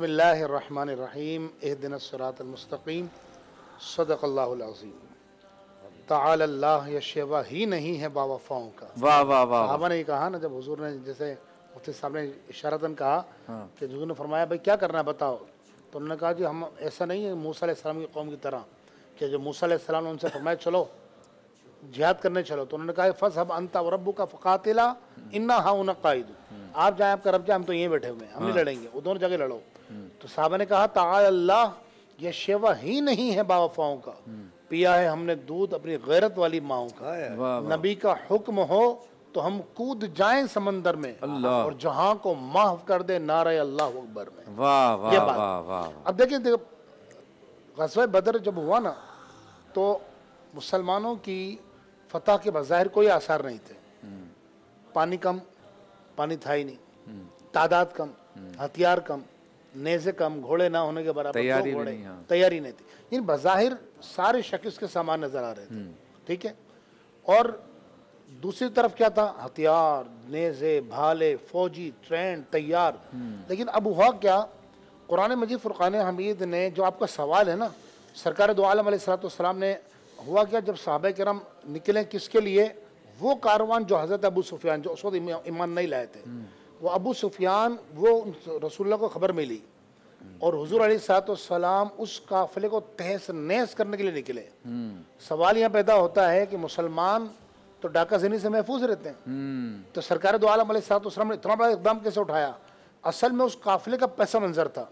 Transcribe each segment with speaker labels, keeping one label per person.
Speaker 1: बसमीम दिन सरातमस्तकीम सदक़ल्लाज़ीम ताल्लाह या ही नहीं है बावफ़ाओं का वाह वाह वाह साहबा ने कहा ना जब हजूर ने जैसे मुफ्ती साहब ने इशारतन कहा कि हजूर ने फरमाया भाई क्या करना है बताओ तो उन्होंने कहा कि हम ऐसा नहीं है मूसा की कौम की तरह कि जो मूसा ने उनसे फरमाया चलो जिहाद करने चलो तो उन्होंने कहा फस हम अंता रबू का फ़ातिला इन्ना हाँ उन्ना आप जाएँ आपका रब जाए हम तो यहीं बैठे हुए हैं हम ही लड़ेंगे वो दोनों जगह लड़ो तो साहबा ने कहा ताल अल्लाह यह शेवा ही नहीं है बाफाओं का पिया है हमने दूध अपनी गैरत वाली माओ का नबी का हुक्म हो तो हम कूद जाए समंदर में और जहां को माफ कर दे नारे अल्लाह अकबर में वाह वाह वाह अब देखिए देखो गजब बदर जब हुआ ना तो मुसलमानों की फतह के बाहर कोई आसार नहीं थे हम्म। पानी कम पानी था ही नहीं हम्म। तादाद कम हम्म। हथियार कम नेजे कम घोड़े ना होने के बराबर तैयारी तो नहीं हाँ। तैयारी नहीं थी इन बज़ाहिर सारे शख्स के सामान नज़र आ रहे थे हम्म। ठीक है और दूसरी तरफ क्या था हथियार नेजे भाले फौजी ट्रेन तैयार हम्म। लेकिन अब हुआ क्या कुरान मजीद फुरक़ान हमीद ने जो आपका सवाल है ना सरकार दो आलम सलाम ने हुआ क्या जब साहब करम निकले किसके लिए वो कारवान जो हज़रत अबू सुफियान जो उस वक्त ईमान नहीं लाए थे हम्म। वो अबू सुफियान वो रसुल्ला को खबर मिली और हजूर अली सलाम उस काफिले को तहस नहस करने के लिए निकले सवाल यहाँ पैदा होता है कि मुसलमान तो डाका जनी से महफूज रहते हैं तो सरकार दो आलम सलाम ने इतना बड़ा इकदाम कैसे उठाया असल में उस काफिले का पैसा मंजर था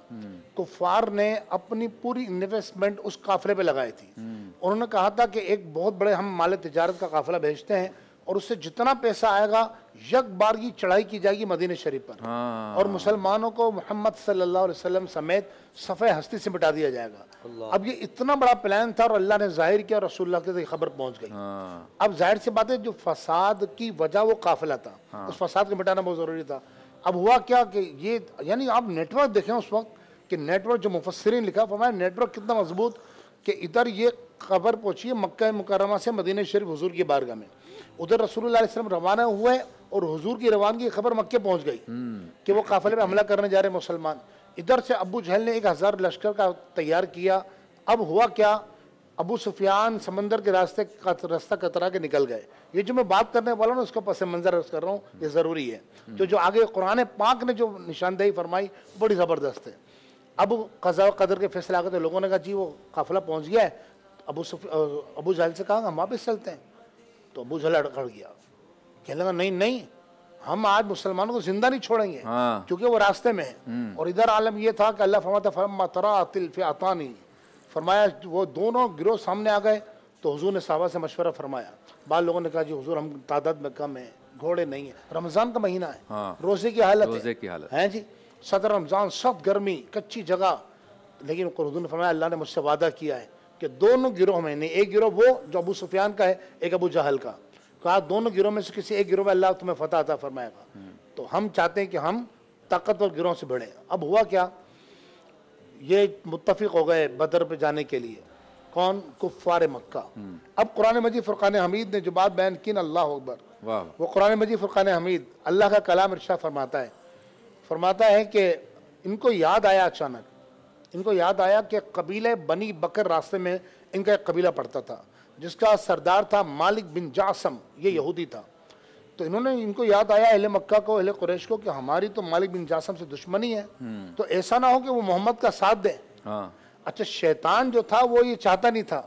Speaker 1: कुफार ने अपनी पूरी इन्वेस्टमेंट उस काफिले पे लगाई थी उन्होंने कहा था कि एक बहुत बड़े हम माल तजारत का काफिला भेजते हैं और उससे जितना पैसा आएगा यक बारगी चढ़ाई की जाएगी मदीन शरीफ पर हाँ। और मुसलमानों को मोहम्मद सल्लल्लाहु अलैहि वसल्लम समेत सफ़े हस्ती से मिटा दिया जाएगा अब ये इतना बड़ा प्लान था और अल्लाह ने जाहिर किया और रसुल्ला की खबर पहुंच गई हाँ। अब जाहिर सी बात है जो फसाद की वजह वो काफिला था हाँ। उस फसाद को मिटाना बहुत ज़रूरी था अब हुआ क्या कि ये यानी आप नेटवर्क देखें उस वक्त कि नेटवर्क जो मुफसरीन लिखा फरमाया नेटवर्क कितना मजबूत कि इधर ये खबर पहुंची है मक्का मुकरमा से मदीन शरीफ हजूर की बारगाह में उधर रसूल रवाना हुए और हजूर की रवानगी की खबर मक्के पहुंच गई कि वो काफिले में हमला करने जा रहे मुसलमान इधर से अबू जहल ने एक हज़ार लश्कर का तैयार किया अब हुआ क्या अबू सुफियान समंदर के रास्ते का रास्ता कतरा के निकल गए ये जो मैं बात करने वाला हूँ उसका पस मंजर कर रहा हूँ ये ज़रूरी है हम्म। तो जो आगे कुरान पाक ने जो निशानदेही फरमाई बड़ी ज़बरदस्त है अब कज़ा कदर के फैसला आ गए तो लोगों ने कहा जी वो काफिला पहुँच गया है अबू सफ अबू जहल से कहा हम वापस चलते हैं तो अबू जहल अड़कड़ गया कहने लगा नहीं नहीं हम आज मुसलमानों को जिंदा नहीं छोड़ेंगे हाँ। क्योंकि वो रास्ते में है हम्म। और इधर आलम यह था कि अल्लाह फरमाते फरमा तरा तिल नहीं फरमाया वो दोनों गिरोह सामने आ गए तो हजूर ने साहबा से मशवरा फरमाया बाद लोगों ने कहा जी हजूर हम तादाद में कम है घोड़े नहीं है रमज़ान का महीना है हाँ। रोजे की हालत रोजे की हालत है जी सदर रमज़ान सख्त गर्मी कच्ची जगह लेकिन हजूर ने फरमाया अल्लाह ने मुझसे वादा किया है कि दोनों गिरोह में नहीं एक गिरोह वो जो अबू सुफियान का है एक अबू जहल का कहा दोनों गिरोह में से किसी एक गिरोह में अल्लाह तुम्हें फतह आता फरमाएगा तो हम चाहते हैं कि हम ताकतवर गिरोह से बढ़े अब हुआ क्या ये मुतफिक हो गए बदर पर जाने के लिए कौन कुफार मक्का अब कुरान मजीद फ़ुरक़ान हमीद ने जो बात बयान की ना अल्लाह अकबर वो कुरान मजीद फ़ुरक़ान हमीद अल्लाह का कलाम इर्शा फरमाता है फरमाता है कि इनको याद आया अचानक इनको याद आया कि कबीले बनी बकर रास्ते में इनका एक कबीला पड़ता था जिसका सरदार था मालिक बिन जासम ये यहूदी था तो इन्होंने इनको याद आया अहले मक्का को अहले कुरैश को कि हमारी तो मालिक बिन जासम से दुश्मनी है हम्म। तो ऐसा ना हो कि वो मोहम्मद का साथ दें हाँ। अच्छा शैतान जो था वो ये चाहता नहीं था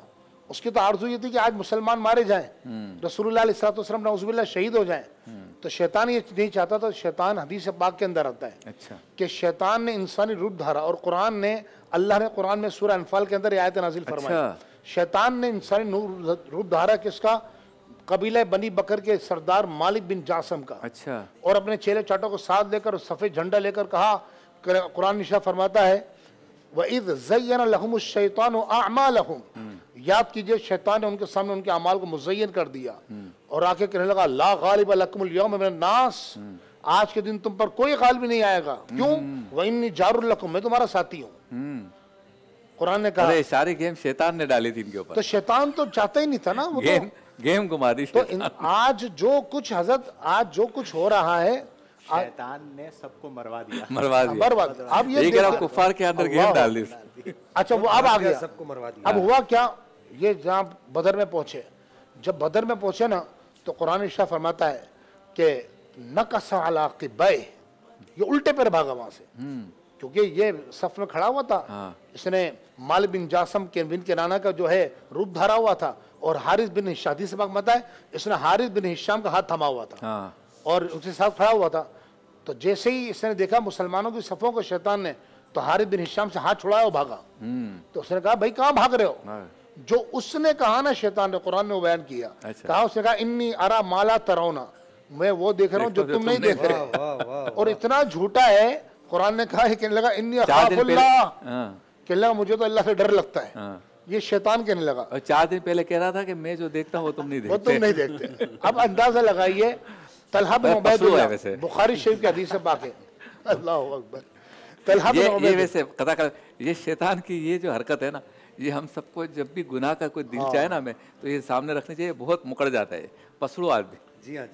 Speaker 1: उसकी तो आरजू ये थी कि आज मुसलमान मारे जाएं हम्म। रसूलुल्लाह ने शहीद हो जाएं हम्म। तो शैतान ये नहीं चाहता था शैतान हदीस पाक के अंदर आता है अच्छा कि शैतान ने इंसानी रूप धारा और कुरान ने अल्लाह ने कुरान में सूर्य अनफाल के अंदर आयत नाजिल फरमाया अच्छा। शैतान ने इंसानी रूप धारा किसका कबीला बनी बकर के सरदार मालिक बिन जासम का अच्छा और अपने चेले चाटों को साथ लेकर सफ़ेद झंडा लेकर कहा कुरान निशा फरमाता है वईद जयन लहम शैतान आमा लहम हम्म। याद कीजिए शैतान ने उनके सामने उनके अमाल को मुजयन कर दिया हम्म। और आके कहने लगा ला गालिब अलकमलयम नास हम्म। आज के दिन तुम पर कोई गालिब नहीं आएगा हम्म। क्यों वही इन जारुल्लकुम मैं तुम्हारा साथी हूँ कुरान ने कहा सारे गेम शैतान ने डाली थी इनके ऊपर तो शैतान तो चाहता ही नहीं था ना वो गेम तो, गेम घुमा दी तो आज जो कुछ हजरत आज जो कुछ हो रहा है शैतान ने सबको मरवा दिया मरवा दिया मरवा दिया अब ये कुफार के अंदर गेम डाल दी अच्छा वो अब आ गया सबको मरवा दिया अब हुआ क्या ये जहाँ बदर में पहुँचे जब बदर में पहुँचे ना तो कुरान शाह फरमाता है कि नकसा अला बे ये उल्टे पैर भागा वहाँ से हम्म। क्योंकि ये सफ में खड़ा हुआ था हाँ। इसने माल बिन जासम के बिन के नाना का जो है रूप धारा हुआ था और हारिस बिन शादी से मत है इसने हारिस बिन हिशाम का हाथ थमा हुआ था हाँ। और उसके साथ खड़ा हुआ था तो जैसे ही इसने देखा मुसलमानों की सफ़ों को शैतान ने तो हारिस बिन हिशाम से हाथ छुड़ाया और भागा हम्म। तो उसने कहा भाई कहाँ भाग रहे हो हाँ। जो उसने कहा ना शैतान ने कुरान ने बयान किया अच्छा। कहा उसने कहा इन्नी अरा माला तरौना मैं वो देख रहा हूँ जो, तुम नहीं देख रहे और इतना झूठा है कुरान ने कहा कहने लगा इन्नी हाँ। कहने लगा मुझे तो अल्लाह से डर लगता है हाँ। ये शैतान कहने लगा और चार दिन पहले कह रहा था कि मैं जो देखता हूँ तुम नहीं देखते वो तुम नहीं देखते अब अंदाजा लगाइए तलहा बिन बुखारी शरीफ की हदीस से पाक है अल्लाह अकबर तलहा बिन ये, ये वैसे कथा कर ये शैतान की ये जो हरकत है ना ये हम सबको जब भी गुनाह का कोई दिल हाँ। चाहे ना हमें तो ये सामने रखने चाहिए बहुत मुकड़ जाता है पसड़ो आदमी जी हाँ